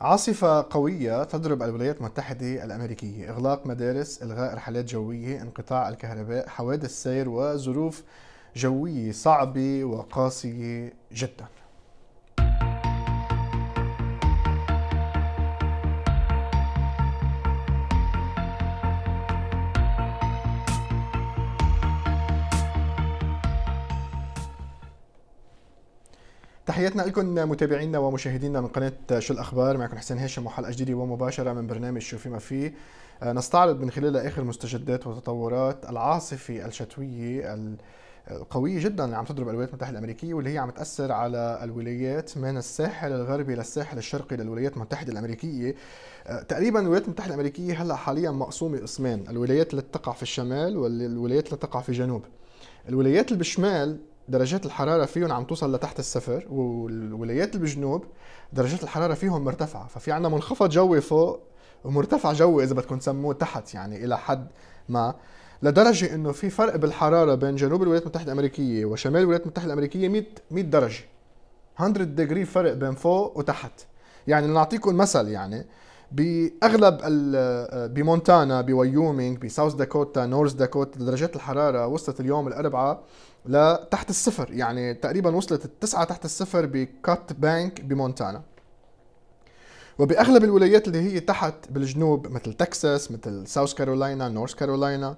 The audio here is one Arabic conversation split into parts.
عاصفة قوية تضرب الولايات المتحدة الأمريكية إغلاق مدارس إلغاء رحلات جوية انقطاع الكهرباء حوادث سير وظروف جوية صعبة وقاسية جداً تحياتنا لكم متابعينا ومشاهدينا من قناه شو الاخبار معكم حسين هاشم وحلقه جديده ومباشره من برنامج شو في ما فيه آه، نستعرض من خلالها اخر مستجدات وتطورات العاصفه الشتويه القوية جدا اللي عم تضرب الولايات المتحدة الأمريكية واللي هي عم تأثر على الولايات من الساحل الغربي للساحل الشرقي للولايات المتحدة الأمريكية آه، تقريبا الولايات المتحدة الأمريكية هلا حاليا مقسومة قسمين الولايات اللي تقع في الشمال والولايات اللي تقع في الجنوب الولايات اللي بالشمال درجات الحرارة فيهم عم توصل لتحت الصفر والولايات بالجنوب درجات الحرارة فيهم مرتفعة ففي عندنا منخفض جوي فوق ومرتفع جوي إذا بدكم تسموه تحت يعني إلى حد ما لدرجة إنه في فرق بالحرارة بين جنوب الولايات المتحدة الأمريكية وشمال الولايات المتحدة الأمريكية 100 100 درجة 100 ديجري فرق بين فوق وتحت يعني لنعطيكم مثل يعني باغلب بمونتانا بويومينغ بساوث داكوتا نورث داكوتا درجات الحراره وصلت اليوم الاربعاء لتحت الصفر يعني تقريبا وصلت التسعة تحت الصفر بكات بانك بمونتانا وبأغلب الولايات اللي هي تحت بالجنوب مثل تكساس مثل ساوث كارولاينا نورث كارولاينا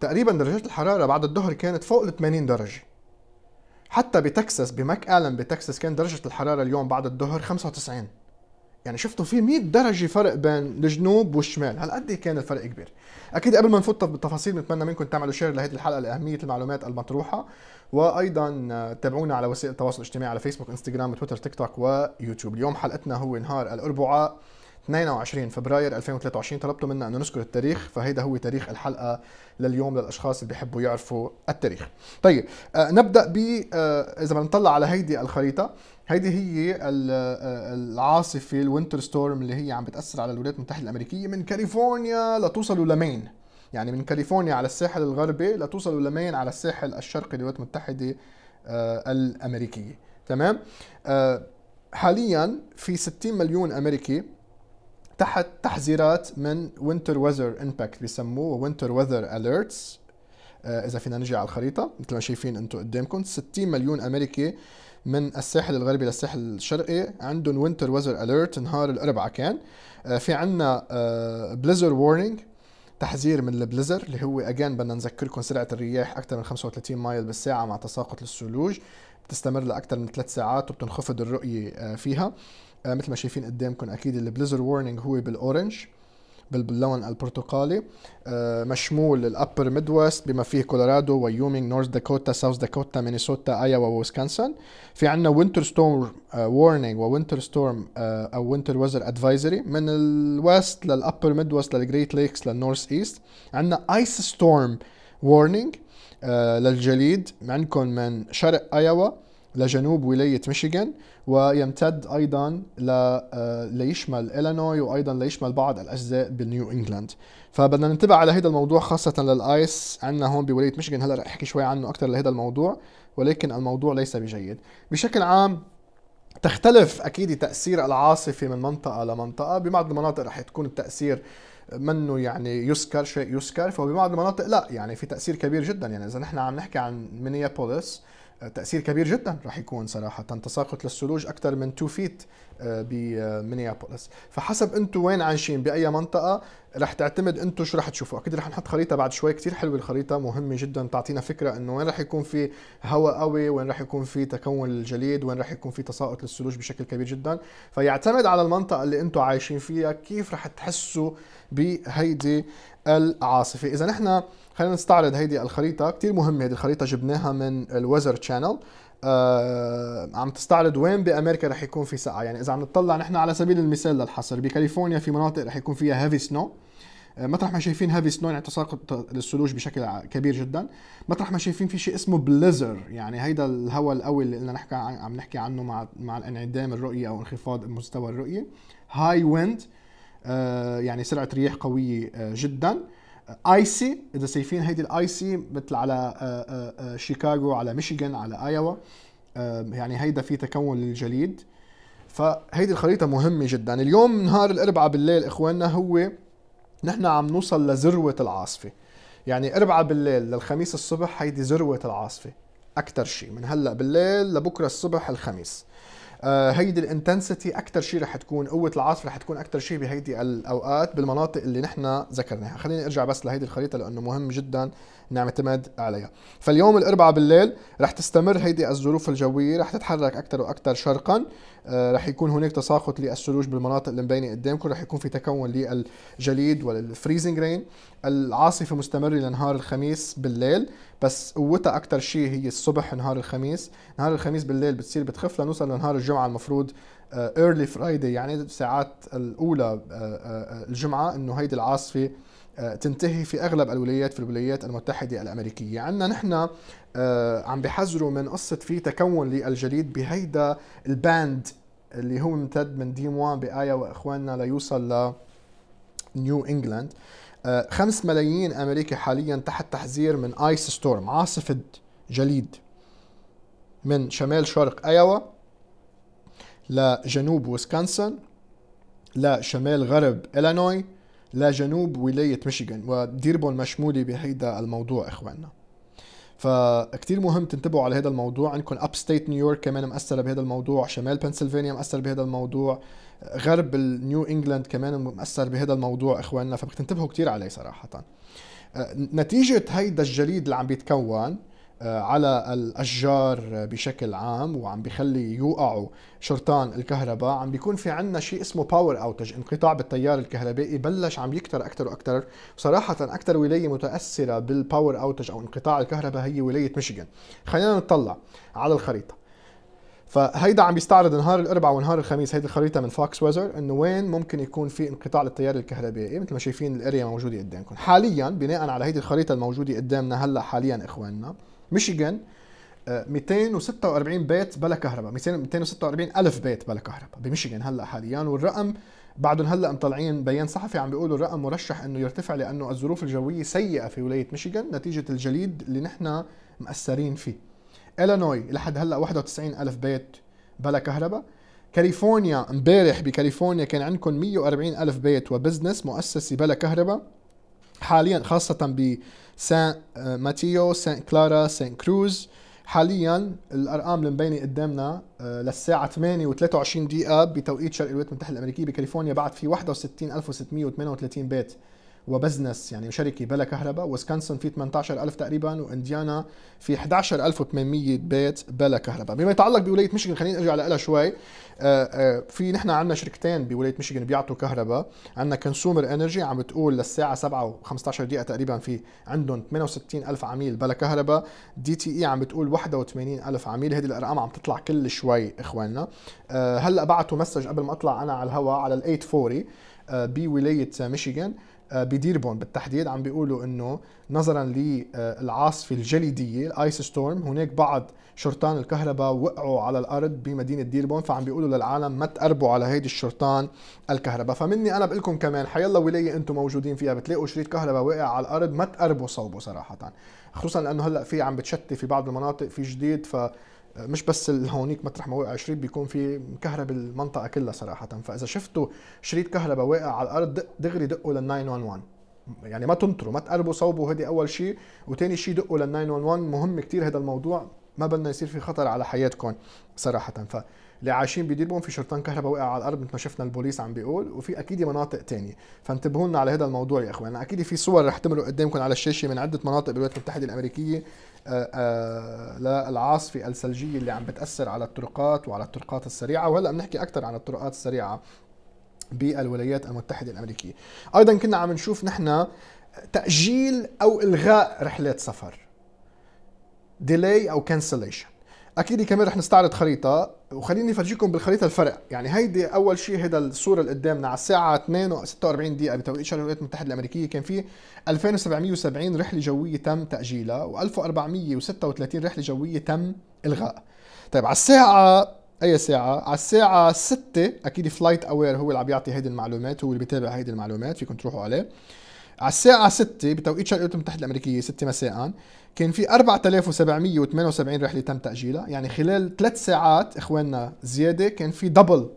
تقريبا درجات الحرارة بعد الظهر كانت فوق ال 80 درجة حتى بتكساس بماك آلم بتكساس كان درجة الحرارة اليوم بعد الظهر 95 يعني شفتوا في 100 درجة فرق بين الجنوب والشمال، قد إيه كان الفرق كبير. أكيد قبل ما نفوت بالتفاصيل نتمنى منكم تعملوا شير لهذه الحلقة لأهمية المعلومات المطروحة، وأيضا آه، تابعونا على وسائل التواصل الاجتماعي على فيسبوك، انستغرام، تويتر، تيك توك ويوتيوب. اليوم حلقتنا هو نهار الأربعاء 22 فبراير 2023 طلبتوا منا انه نذكر التاريخ فهيدا هو تاريخ الحلقه لليوم للاشخاص اللي بيحبوا يعرفوا التاريخ طيب آه نبدا ب آه اذا بدنا نطلع على هيدي الخريطه هيدي هي آه، العاصفه الوينتر ستورم اللي هي عم بتاثر على الولايات المتحده الامريكيه من كاليفورنيا لتوصلوا لمين يعني من كاليفورنيا على الساحل الغربي لتوصلوا لمين على الساحل الشرقي للولايات المتحده آه الامريكيه تمام آه، حاليا في 60 مليون امريكي تحت تحذيرات من وينتر ويذر امباكت بيسموه وينتر ويذر اليرتس اذا فينا نجي على الخريطه مثل ما شايفين انتم قدامكم 60 مليون امريكي من الساحل الغربي للساحل الشرقي عندهم وينتر ويذر اليرت نهار الاربعاء كان آه، في عندنا بليزر وورنينج تحذير من البليزر اللي هو اجان بدنا نذكركم سرعه الرياح اكثر من 35 مايل بالساعه مع تساقط للثلوج بتستمر لاكثر من ثلاث ساعات وبتنخفض الرؤيه آه، فيها آه، مثل ما شايفين قدامكم اكيد البليزر وورنينج هو بالاورنج باللون البرتقالي آه، مشمول الابر ميد ويست بما فيه كولورادو ويومينغ نورث داكوتا ساوث داكوتا مينيسوتا ايوا ووسكانسن في عندنا وينتر ستورم وورنينج ووينتر ستورم او وينتر ويزر ادفايزري من الويست للابر ميد ويست للجريت ليكس للنورث ايست عندنا ايس ستورم وورنينج للجليد عندكم من شرق ايوا لجنوب ولاية ميشيغان ويمتد أيضا ل... آه، ليشمل إلينوي وأيضا ليشمل بعض الأجزاء بالنيو إنجلاند فبدنا ننتبه على هذا الموضوع خاصة للآيس عندنا هون بولاية ميشيغان هلا رح أحكي شوي عنه أكثر لهذا الموضوع ولكن الموضوع ليس بجيد بشكل عام تختلف أكيد تأثير العاصفة من منطقة لمنطقة ببعض المناطق رح تكون التأثير منه يعني يسكر شيء يسكر فببعض المناطق لا يعني في تاثير كبير جدا يعني اذا نحن عم نحكي عن مينيابوليس تاثير كبير جدا راح يكون صراحه تساقط للثلوج اكثر من 2 فيت آه، بمينيابوليس آه، فحسب انتم وين عايشين باي منطقه رح تعتمد انتم شو رح تشوفوا اكيد رح نحط خريطه بعد شوي كثير حلوه الخريطه مهمه جدا تعطينا فكره انه وين رح يكون في هواء قوي وين رح يكون في تكون الجليد وين رح يكون في تساقط للثلوج بشكل كبير جدا فيعتمد على المنطقه اللي انتم عايشين فيها كيف رح تحسوا بهيدي العاصفه اذا نحن خلينا نستعرض هيدي الخريطه كثير مهمه هيدي الخريطه جبناها من الوزر تشانل آه عم تستعرض وين بامريكا رح يكون في سقعه يعني اذا عم نطلع نحن على سبيل المثال للحصر بكاليفورنيا في مناطق رح يكون فيها هيفي سنو مطرح ما شايفين هيفي سنو يعني تساقط للثلوج بشكل كبير جدا مطرح ما شايفين في شيء اسمه بليزر يعني هيدا الهواء القوي اللي قلنا نحكي عم نحكي عنه مع مع الانعدام الرؤيه او انخفاض مستوى الرؤيه هاي آه، ويند يعني سرعه رياح قويه آه، جدا ايسي اذا شايفين هيدي الايسي مثل على آه، آه، آه، شيكاغو على ميشيغان على ايوا يعني هيدا في تكون للجليد فهيدي الخريطة مهمة جدا اليوم نهار الأربعاء بالليل إخواننا هو نحن عم نوصل لذروة العاصفة يعني أربعة بالليل للخميس الصبح هيدي ذروة العاصفة أكثر شيء من هلا بالليل لبكره الصبح الخميس آه، هيدي الانتنسيتي اكثر شيء رح تكون قوه العاصفه رح تكون اكثر شيء بهيدي الاوقات بالمناطق اللي نحن ذكرناها خليني ارجع بس لهيدي الخريطه لانه مهم جدا نعتمد عليها فاليوم الاربعاء بالليل رح تستمر هيدي الظروف الجويه رح تتحرك اكثر واكثر شرقا آه، رح يكون هناك تساقط للثلوج بالمناطق اللي مبينه قدامكم رح يكون في تكون للجليد والفريزنج رين العاصفه مستمره لنهار الخميس بالليل بس قوتها اكثر شيء هي الصبح نهار الخميس نهار الخميس بالليل بتصير بتخف لنوصل لنهار الجمعه المفروض ايرلي آه، فرايدي يعني الساعات الاولى آه، آه، الجمعه انه هيدي العاصفه تنتهي في اغلب الولايات في الولايات المتحده الامريكيه، عندنا نحن عم بحذروا من قصه في تكون للجليد بهيدا الباند اللي هو ممتد من ديم موان بايا واخواننا ليوصل ل نيو انجلاند 5 ملايين امريكي حاليا تحت تحذير من ايس ستورم عاصفه جليد من شمال شرق ايوا لجنوب ويسكونسن لشمال غرب إلينوي لجنوب ولاية ميشيغان وديربون مشمولة بهيدا الموضوع إخواننا فكتير مهم تنتبهوا على هذا الموضوع عندكم اب ستيت نيويورك كمان مأثرة بهذا الموضوع شمال بنسلفانيا مأثر بهذا الموضوع غرب النيو انجلاند كمان مأثر بهذا الموضوع اخواننا فبتنتبهوا كتير عليه صراحة أه، نتيجة هيدا الجليد اللي عم بيتكون آه، على الاشجار بشكل عام وعم بخلي يوقعوا شرطان الكهرباء عم بيكون في عندنا شيء اسمه باور اوتج انقطاع بالتيار الكهربائي بلش عم يكتر اكثر واكثر صراحه اكثر ولايه متاثره بالباور اوتج او انقطاع الكهرباء هي ولايه ميشيغان خلينا نطلع على الخريطه فهيدا عم بيستعرض نهار الاربعاء ونهار الخميس هيدي الخريطه من فوكس ويزر انه وين ممكن يكون في انقطاع للتيار الكهربائي مثل ما شايفين الاريا موجوده قدامكم حاليا بناء على هيدي الخريطه الموجوده قدامنا هلا حاليا اخواننا ميشيغان 246 آه، بيت بلا كهرباء 246 ألف بيت بلا كهرباء بميشيغان هلا حاليا والرقم بعدهم هلا مطلعين بيان صحفي عم بيقولوا الرقم مرشح انه يرتفع لانه الظروف الجويه سيئه في ولايه ميشيغان نتيجه الجليد اللي نحن مأثرين فيه. الينوي لحد هلا 91 ألف بيت بلا كهرباء. كاليفورنيا امبارح بكاليفورنيا كان عندكم 140 ألف بيت وبزنس مؤسسه بلا كهرباء. حاليا خاصه ب سان آه، ماتيو سان كلارا سان كروز حاليا الارقام اللي مبينه قدامنا آه، للساعه 8 و23 دقيقه بتوقيت شرق الولايات المتحده الامريكيه بكاليفورنيا بعد في 61638 بيت وبزنس يعني شركه بلا كهرباء وسكانسون في 18000 تقريبا وانديانا في 11800 بيت بلا كهرباء بما يتعلق بولايه ميشيغان خليني ارجع لها شوي آه، آه، في نحن عندنا شركتين بولايه ميشيغان بيعطوا كهرباء عندنا كونسومر انرجي عم بتقول للساعه 7 و15 دقيقه تقريبا في عندهم 68000 عميل بلا كهرباء دي تي اي عم بتقول 81000 عميل هذه الارقام عم تطلع كل شوي اخواننا آه، هلا بعتوا مسج قبل ما اطلع انا على الهواء على ال 840 بولايه ميشيغان آه، بديربون بالتحديد عم بيقولوا انه نظرا للعاصفه آه، الجليديه الايس ستورم هناك بعض شرطان الكهرباء وقعوا على الارض بمدينه ديربون فعم بيقولوا للعالم ما تقربوا على هيدي الشرطان الكهرباء فمني انا بقول لكم كمان حيلا ولايه انتم موجودين فيها بتلاقوا شريط كهرباء واقع على الارض ما تقربوا صوبه صراحه خصوصا لانه هلا في عم بتشتي في بعض المناطق في جديد ف مش بس هونيك مطرح ما وقع شريط بيكون في كهرب المنطقه كلها صراحه فاذا شفتوا شريط كهرباء واقع على الارض دغري دقوا لل 911 يعني ما تنطروا ما تقربوا صوبوا هدي اول شيء وثاني شيء دقوا لل 911 مهم كتير هذا الموضوع ما بدنا يصير في خطر على حياتكم صراحه ف اللي عايشين بديربهم في شرطان كهرباء وقع على الارض مثل ما شفنا البوليس عم بيقول وفي اكيد مناطق تانية فانتبهوا لنا على هذا الموضوع يا اخوان اكيد في صور رح تمرق قدامكم على الشاشه من عده مناطق بالولايات المتحده الامريكيه آه، آه، للعاصفه الثلجيه اللي عم بتاثر على الطرقات وعلى الطرقات السريعه وهلا بنحكي اكثر عن الطرقات السريعه بالولايات المتحده الامريكيه ايضا كنا عم نشوف نحن تاجيل او الغاء رحلات سفر ديلي او كانسليشن اكيد كمان رح نستعرض خريطه وخليني افرجيكم بالخريطه الفرق يعني هيدي اول شيء هيدا الصوره اللي قدامنا على الساعه 2 46 دقيقه بتوقيت شرق الولايات المتحده الامريكيه كان في 2770 رحله جويه تم تاجيلها و1436 رحله جويه تم الغاء طيب على الساعه اي ساعة؟ على الساعة 6 اكيد فلايت اوير هو اللي عم يعطي هيدي المعلومات هو اللي بيتابع هيدي المعلومات فيكم تروحوا عليه على الساعة 6 بتوقيت شرق الولايات المتحدة الأمريكية 6 مساء كان في 4778 رحله تم تاجيلها يعني خلال ثلاث ساعات اخواننا زياده كان في دبل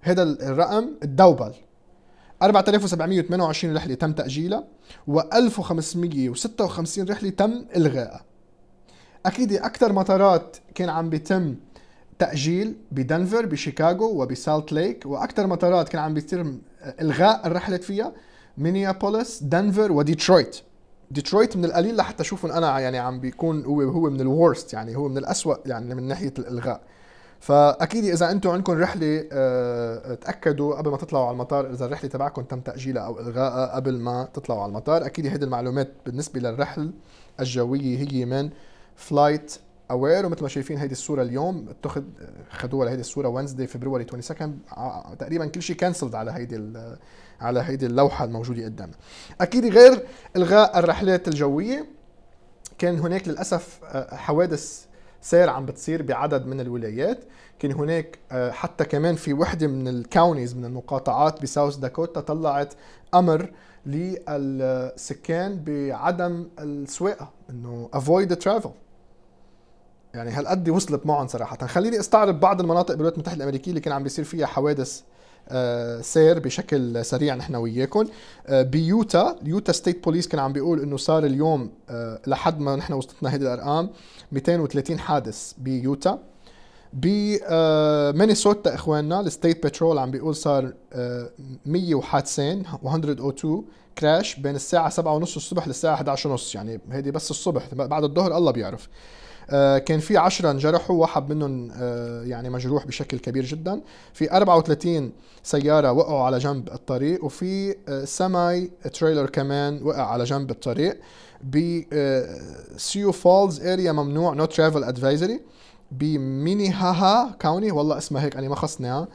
هذا الرقم الدوبل 4728 رحله تم تاجيلها و1556 رحله تم الغائها اكيد اكثر مطارات كان عم بيتم تاجيل بدنفر بشيكاغو وبسالت ليك واكثر مطارات كان عم بيتم الغاء الرحله فيها مينيابوليس دنفر وديترويت ديترويت من القليل لحتى اشوف انا يعني عم بيكون هو هو من الورست يعني هو من الأسوأ يعني من ناحيه الالغاء فاكيد اذا انتم عندكم رحله آه، تاكدوا قبل ما تطلعوا على المطار اذا الرحله تبعكم تم تاجيلها او الغائها قبل ما تطلعوا على المطار اكيد هيدي المعلومات بالنسبه للرحل الجويه هي من flight اوير ومثل ما شايفين هيدي الصوره اليوم اتخذ خدوها لهيدي الصوره وينزداي فبروري 22 تقريبا كل شيء كانسلد على هيدي على هيدي اللوحه الموجوده قدامنا اكيد غير الغاء الرحلات الجويه كان هناك للاسف آه، حوادث سير عم بتصير بعدد من الولايات كان هناك آه، حتى كمان في وحده من الكاونيز من المقاطعات بساوث داكوتا طلعت امر للسكان بعدم السواقه انه افويد ترافل يعني هالقد وصلت معهم صراحه خليني استعرض بعض المناطق بالولايات المتحده الامريكيه اللي كان عم بيصير فيها حوادث آه، سير بشكل سريع نحن وياكم آه، بيوتا يوتا ستيت بوليس كان عم بيقول انه صار اليوم آه، لحد ما نحن وصلتنا هيدي الارقام 230 حادث بيوتا بمينيسوتا اخواننا الستيت بترول عم بيقول صار 100 وحادثين 102 كراش بين الساعه 7:30 الصبح للساعه 11:30 يعني هيدي بس الصبح بعد الظهر الله بيعرف آه، كان في 10 انجرحوا واحد منهم آه، يعني مجروح بشكل كبير جدا في 34 سيارة وقعوا على جنب الطريق وفي آه، سماي تريلر كمان وقع على جنب الطريق بسيو فولز اريا ممنوع نو ترافل ادفايزري هاها كاوني والله اسمها هيك انا ما خصناها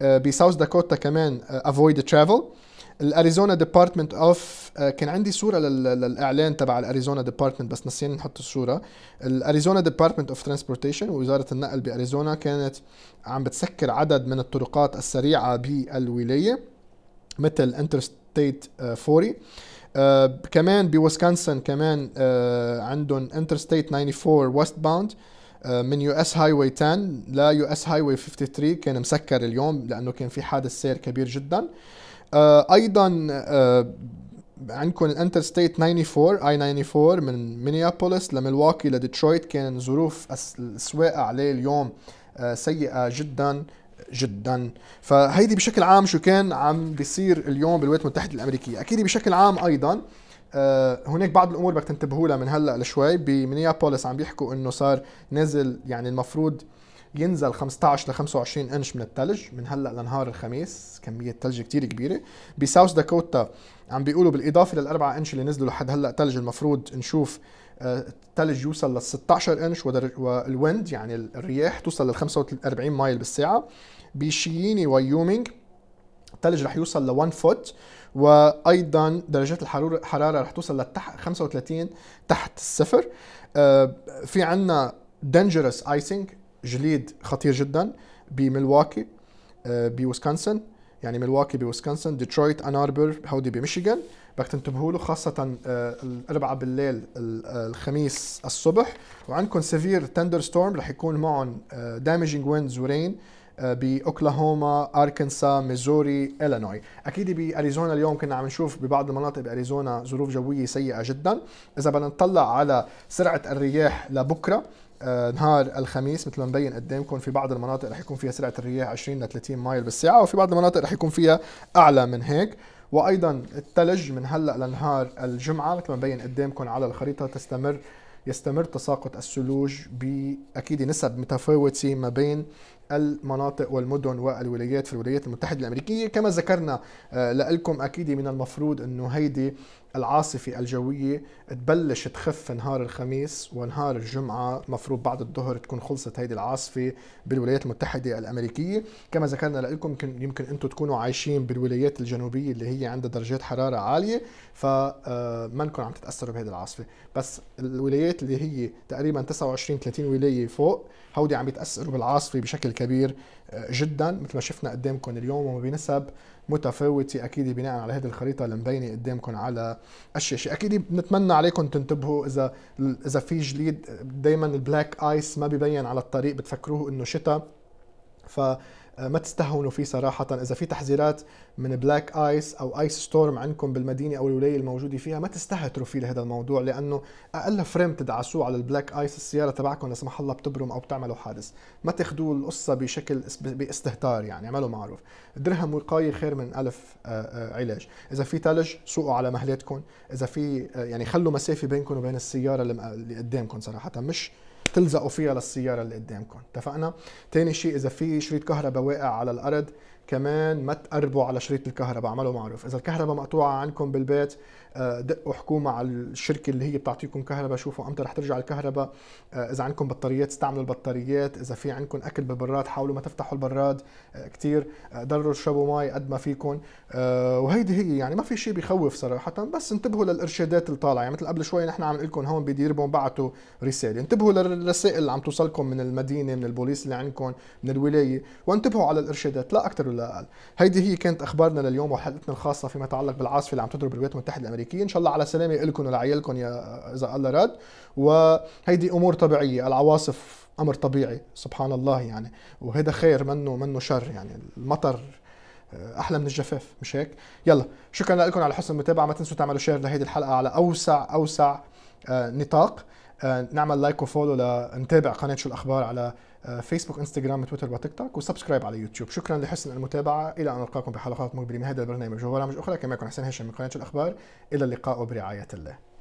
بساوث داكوتا كمان افويد ترافل الاريزونا ديبارتمنت اوف آه، كان عندي صوره للاعلان تبع الاريزونا ديبارتمنت بس نسينا نحط الصوره الاريزونا ديبارتمنت اوف ترانسبورتيشن وزاره النقل باريزونا كانت عم بتسكر عدد من الطرقات السريعه بالولايه مثل انترستيت آه، 40 آه كمان بويسكونسن كمان آه عندهم انترستيت 94 ويست باوند آه، من يو اس هاي واي 10 لا يو اس هاي واي 53 كان مسكر اليوم لانه كان في حادث سير كبير جدا آه آه، ايضا آه، عندكم الانتر ستيت 94 اي 94 من مينيابوليس لملواكي لديترويت كان ظروف السواقه عليه اليوم آه، سيئه جدا جدا فهيدي بشكل عام شو كان عم بيصير اليوم بالولايات المتحده الامريكيه اكيد بشكل عام ايضا هناك بعض الامور بدك تنتبهوا لها من هلا لشوي بمينيابوليس عم بيحكوا انه صار نزل يعني المفروض ينزل 15 ل 25 انش من الثلج من هلا لنهار الخميس كميه ثلج كتير كبيره بساوث داكوتا عم بيقولوا بالاضافه للاربعة انش اللي نزلوا لحد هلا ثلج المفروض نشوف الثلج آه، يوصل لل 16 انش والويند يعني الرياح توصل لل 45 مايل بالساعه بشييني ويومينغ الثلج رح يوصل ل 1 فوت وايضا درجات الحراره رح توصل ل 35 تحت الصفر آه، في عندنا دينجرس ايسينج جليد خطير جدا بملواكي آه، بوسكانسن يعني ملواكي بوسكانسن ديترويت ان اربر هودي بميشيغان بدك تنتبهوا له خاصة آه، الأربعاء بالليل آه، الخميس الصبح وعندكم سيفير تندر ستورم رح يكون معهم دامجينج ويندز ورين باوكلاهوما اركنسا ميزوري الينوي اكيد باريزونا اليوم كنا عم نشوف ببعض المناطق باريزونا ظروف جويه سيئه جدا اذا بدنا نطلع على سرعه الرياح لبكره آه، نهار الخميس مثل ما مبين قدامكم في بعض المناطق رح يكون فيها سرعه الرياح 20 ل 30 مايل بالساعه وفي بعض المناطق رح يكون فيها اعلى من هيك وايضا الثلج من هلا لنهار الجمعه مثل ما مبين قدامكم على الخريطه تستمر يستمر تساقط الثلوج باكيد نسب متفاوته ما بين المناطق والمدن والولايات في الولايات المتحدة الأمريكية كما ذكرنا آه، لكم أكيد من المفروض أنه هيدي العاصفة الجوية تبلش تخف نهار الخميس ونهار الجمعة مفروض بعد الظهر تكون خلصت هيدي العاصفة بالولايات المتحدة الأمريكية كما ذكرنا لكم يمكن أنتم تكونوا عايشين بالولايات الجنوبية اللي هي عندها درجات حرارة عالية آه، نكون عم تتأثروا بهيدي العاصفة بس الولايات اللي هي تقريبا 29 30 ولاية فوق هودي عم يتأثروا بالعاصفة بشكل كبير كبير آه، جدا مثل ما شفنا قدامكم اليوم وبنسب متفاوتة أكيد بناء على هذه الخريطة مبينة قدامكم على الشاشة أكيد بنتمنى عليكم تنتبهوا إذا إذا في جليد دايما البلاك آيس ما ببين على الطريق بتفكروه إنه شتاء فما تستهونوا فيه صراحة إذا في تحذيرات من بلاك آيس أو آيس ستورم عندكم بالمدينة أو الولاية الموجودة فيها ما تستهتروا فيه لهذا الموضوع لأنه أقل فريم تدعسوه على البلاك آيس السيارة تبعكم لا سمح الله بتبرم أو بتعملوا حادث ما تاخذوا القصة بشكل باستهتار يعني اعملوا معروف درهم وقاية خير من ألف آه، آه، علاج إذا في ثلج سوقوا على مهلتكم إذا في آه، يعني خلوا مسافة بينكم وبين السيارة اللي قدامكم صراحة مش تلزقوا فيها للسياره اللي قدامكم اتفقنا ثاني شيء اذا في شريط كهرباء واقع على الارض كمان ما تقربوا على شريط الكهرباء اعملوا معروف اذا الكهرباء مقطوعه عندكم بالبيت آه، دقوا احكوا مع الشركه اللي هي بتعطيكم كهرباء شوفوا امتى رح ترجع الكهرباء آه، اذا عندكم بطاريات استعملوا البطاريات اذا في عندكم اكل بالبراد حاولوا ما تفتحوا البراد آه، كثير ضروا تشربوا مي قد ما فيكم وهيدي هي يعني ما في شيء بخوف صراحه بس انتبهوا للارشادات اللي طالعه يعني مثل قبل شوي نحن عم نقول لكم هون بديربون بعتوا رساله انتبهوا للرسائل اللي عم توصلكم من المدينه من البوليس اللي عندكم من الولايه وانتبهوا على الارشادات لا اكثر ولا الاقل هيدي هي كانت اخبارنا لليوم وحلقتنا الخاصه فيما يتعلق بالعاصفه اللي عم تضرب الولايات المتحده الامريكيه ان شاء الله على سلامه لكم ولعيالكم يا اذا الله رد وهيدي امور طبيعيه العواصف امر طبيعي سبحان الله يعني وهذا خير منه منه شر يعني المطر آه، احلى من الجفاف مش هيك يلا شكرا لكم على حسن المتابعه ما تنسوا تعملوا شير لهيدي الحلقه على اوسع اوسع آه، نطاق آه، نعمل لايك وفولو لنتابع قناه شو الاخبار على فيسبوك انستغرام تويتر وتيك توك وسبسكرايب على يوتيوب شكرا لحسن المتابعه الى ان نلقاكم بحلقات مقبله من هذا البرنامج وبرامج اخرى كما يكون حسين هشام من قناه الاخبار الى اللقاء برعايه الله